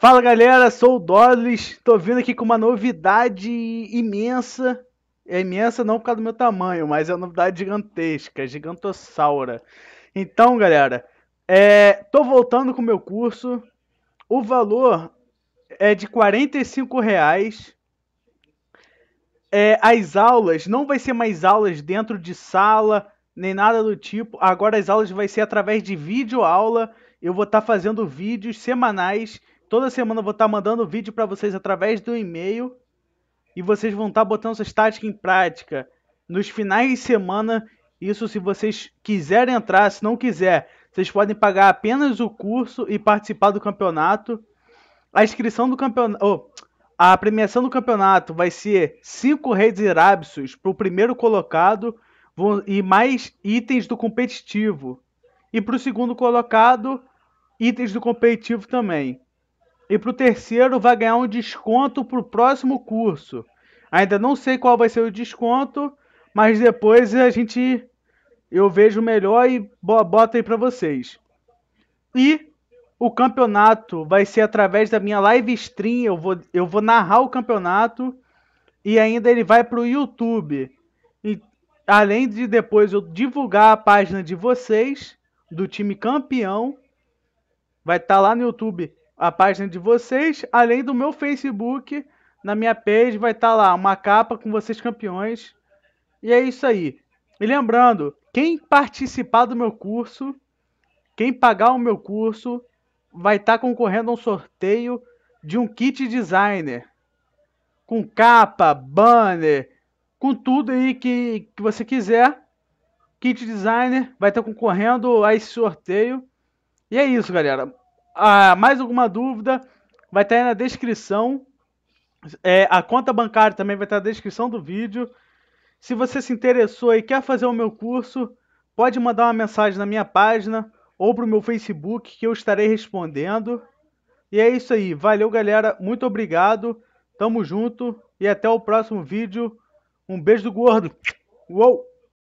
Fala galera, sou o Dodles, tô vindo aqui com uma novidade imensa. É imensa não por causa do meu tamanho, mas é uma novidade gigantesca, gigantossaura. Então, galera, é, tô voltando com o meu curso. O valor é de 45 reais. É, as aulas não vai ser mais aulas dentro de sala, nem nada do tipo. Agora as aulas vai ser através de vídeo aula. Eu vou estar tá fazendo vídeos semanais Toda semana eu vou estar mandando mandando vídeo para vocês através do e-mail e vocês vão estar botando suas táticas em prática. Nos finais de semana, isso se vocês quiserem entrar, se não quiser, vocês podem pagar apenas o curso e participar do campeonato. A inscrição do campeonato, oh, a premiação do campeonato vai ser cinco redes irábicos para o primeiro colocado e mais itens do competitivo. E para o segundo colocado, itens do competitivo também. E para o terceiro vai ganhar um desconto para o próximo curso. Ainda não sei qual vai ser o desconto, mas depois a gente eu vejo melhor e boto aí para vocês. E o campeonato vai ser através da minha live stream. Eu vou, eu vou narrar o campeonato e ainda ele vai para o YouTube. E além de depois eu divulgar a página de vocês do time campeão, vai estar tá lá no YouTube a página de vocês, além do meu Facebook, na minha page vai estar tá lá uma capa com vocês campeões. E é isso aí. E lembrando, quem participar do meu curso, quem pagar o meu curso, vai estar tá concorrendo a um sorteio de um kit designer com capa, banner, com tudo aí que, que você quiser. Kit designer vai estar tá concorrendo a esse sorteio. E é isso, galera. Ah, mais alguma dúvida? Vai estar tá aí na descrição. É, a conta bancária também vai estar tá na descrição do vídeo. Se você se interessou e quer fazer o meu curso, pode mandar uma mensagem na minha página ou para o meu Facebook que eu estarei respondendo. E é isso aí. Valeu, galera. Muito obrigado. Tamo junto e até o próximo vídeo. Um beijo do gordo. Uou!